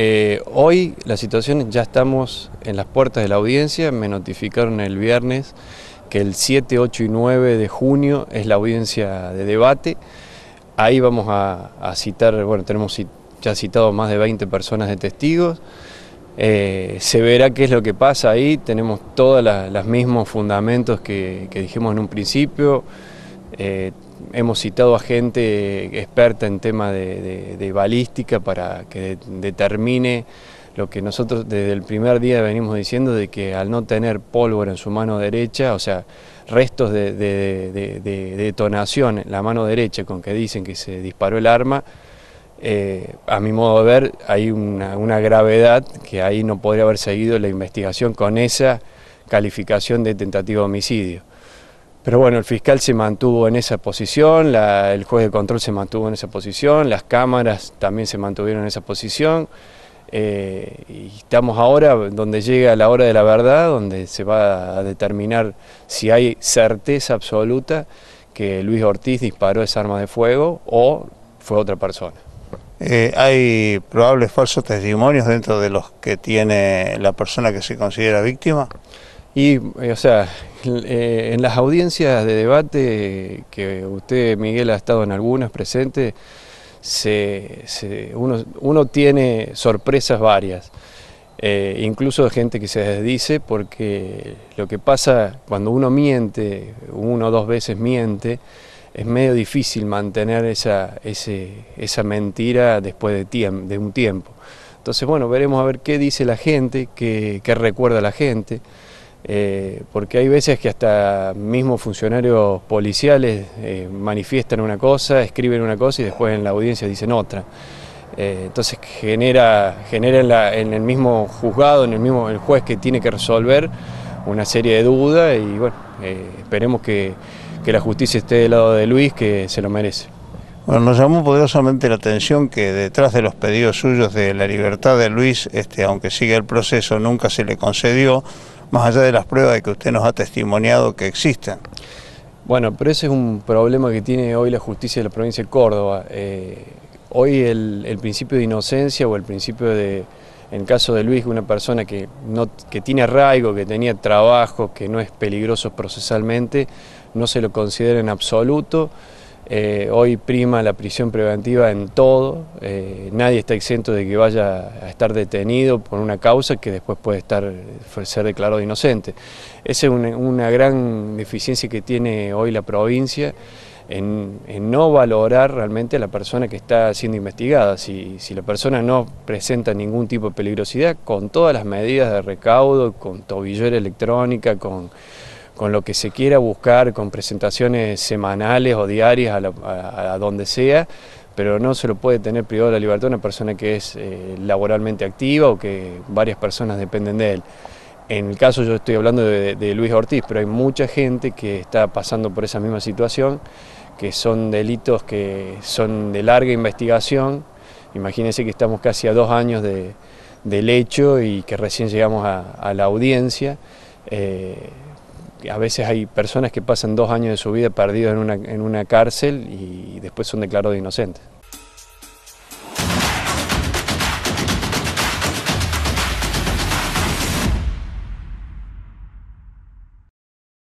Eh, hoy la situación ya estamos en las puertas de la audiencia, me notificaron el viernes que el 7, 8 y 9 de junio es la audiencia de debate. Ahí vamos a, citar, bueno, tenemos ya citado más de 20 personas de testigos. Eh, se verá qué es lo que pasa ahí, tenemos todos los mismos fundamentos que, dijimos en un principio. Eh, hemos citado a gente experta en tema de, balística para que determine lo que nosotros desde el primer día venimos diciendo de que al no tener pólvora en su mano derecha, o sea, restos de, detonación en la mano derecha con que dicen que se disparó el arma, eh, a mi modo de ver hay una, una, gravedad que ahí no podría haber seguido la investigación con esa calificación de tentativa de homicidio. Pero bueno, el fiscal se mantuvo en esa posición, el juez de control se mantuvo en esa posición, las cámaras también se mantuvieron en esa posición. Eh, y estamos ahora donde llega la hora de la verdad, donde se va a determinar si hay certeza absoluta que Luis Ortiz disparó esa arma de fuego o fue otra persona. Eh, ¿Hay probables falsos testimonios dentro de los que tiene la persona que se considera víctima? Y, eh, o sea, eh, en las audiencias de debate que usted, Miguel, ha estado en algunas presentes, se, uno, uno, tiene sorpresas varias, eh, incluso de gente que se desdice, porque lo que pasa cuando uno miente, uno o dos veces miente, es medio difícil mantener esa, esa mentira después de, de un tiempo. Entonces, bueno, veremos a ver qué dice la gente, qué recuerda la gente. Eh, porque hay veces que hasta mismos funcionarios policiales eh, manifiestan una cosa, escriben una cosa y después en la audiencia dicen otra. Eh, entonces genera, genera en, el mismo juzgado, en el mismo el juez que tiene que resolver una serie de dudas y bueno, esperemos que, que la justicia esté del lado de Luis, que se lo merece. Bueno, nos llamó poderosamente la atención que detrás de los pedidos suyos de la libertad de Luis, este, aunque sigue el proceso, nunca se le concedió, más allá de las pruebas que usted nos ha testimoniado que existen. Bueno, pero ese es un problema que tiene hoy la justicia de la provincia de Córdoba. Eh, hoy el, principio de inocencia o el principio de, en caso de Luis, una persona que, no, que tiene arraigo, que tenía trabajo, que no es peligroso procesalmente, no se lo considera en absoluto. Eh, hoy prima la prisión preventiva en todo, eh, nadie está exento de que vaya a estar detenido por una causa que después puede estar, ser declarado inocente. Esa es una, gran deficiencia que tiene hoy la provincia en, no valorar realmente a la persona que está siendo investigada. Si, si la persona no presenta ningún tipo de peligrosidad, con todas las medidas de recaudo, con tobillera electrónica, con con lo que se quiera buscar, con presentaciones semanales o diarias a, donde sea, pero no se lo puede tener privado de la libertad una persona que es eh, laboralmente activa o que varias personas dependen de él. En el caso yo estoy hablando de, Luis Ortiz, pero hay mucha gente que está pasando por esa misma situación, que son delitos que son de larga investigación. Imagínense que estamos casi a dos años del hecho y que recién llegamos a, la audiencia. Eh, a veces hay personas que pasan dos años de su vida perdidos en una, en una cárcel y después son declarados inocentes.